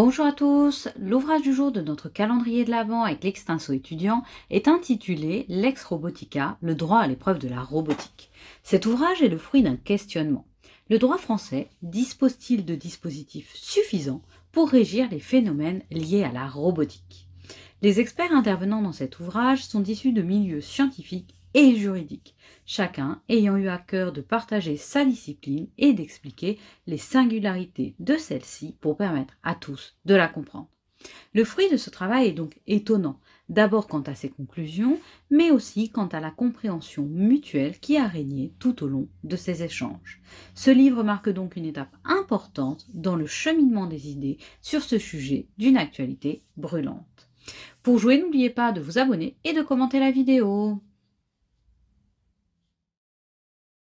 Bonjour à tous, l'ouvrage du jour de notre calendrier de l'Avent avec l'extinso étudiant est intitulé L'ex robotica, le droit à l'épreuve de la robotique. Cet ouvrage est le fruit d'un questionnement. Le droit français dispose-t-il de dispositifs suffisants pour régir les phénomènes liés à la robotique Les experts intervenant dans cet ouvrage sont issus de milieux scientifiques et juridique, chacun ayant eu à cœur de partager sa discipline et d'expliquer les singularités de celle-ci pour permettre à tous de la comprendre. Le fruit de ce travail est donc étonnant, d'abord quant à ses conclusions, mais aussi quant à la compréhension mutuelle qui a régné tout au long de ces échanges. Ce livre marque donc une étape importante dans le cheminement des idées sur ce sujet d'une actualité brûlante. Pour jouer, n'oubliez pas de vous abonner et de commenter la vidéo.